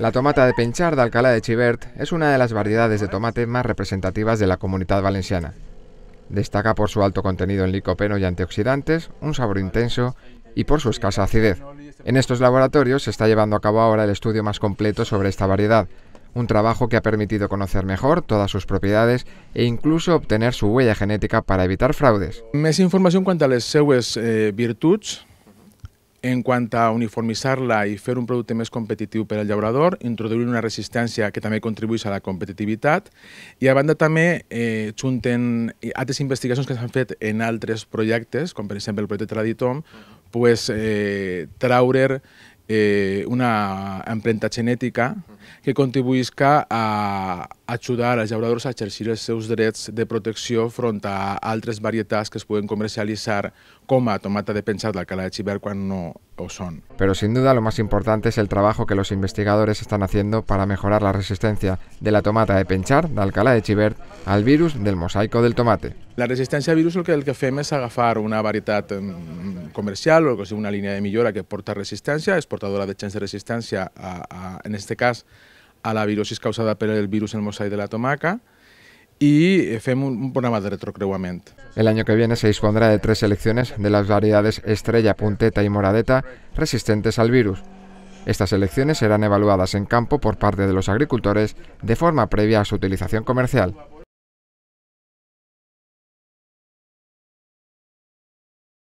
La tomata de Pinchar de Alcalá de Chivert es una de las variedades de tomate más representativas de la comunidad valenciana. Destaca por su alto contenido en licopeno y antioxidantes, un sabor intenso y por su escasa acidez. En estos laboratorios se está llevando a cabo ahora el estudio más completo sobre esta variedad, un trabajo que ha permitido conocer mejor todas sus propiedades e incluso obtener su huella genética para evitar fraudes. Más información cuanto a les En quant a uniformitzar-la i fer un producte més competitiu per al llaurador, introduir una resistència que també contribuís a la competitivitat i a banda també eh, junten altres investigacions que s'han fet en altres projectes, com per exemple el projecte Traditom, pues, eh, traure eh, una empremta genètica que contribuya a a los labradores a exercir els seus drets de protección front a altres variedades que es pueden comercializar com a tomata de penchar de Alcalá de Chiver cuando no o són. Pero sin duda lo más importante es el trabajo que los investigadores están haciendo para mejorar la resistencia de la tomata de penchar de Alcalá de Chivert al virus del mosaico del tomate. La resistencia al virus lo que, el que fem agafar una variedad mm, mm, comercial o una línea de millora que porta resistencia, exportadora portadora de chance de resistencia a, en este cas a la virosis causada por el virus el mosaic de la tomaca y fem un, programa de retrocruceamiento. El año que viene se dispondrá de tres selecciones de las variedades estrella, punteta y moradeta resistentes al virus. Estas selecciones serán evaluadas en campo por parte de los agricultores de forma previa a su utilización comercial.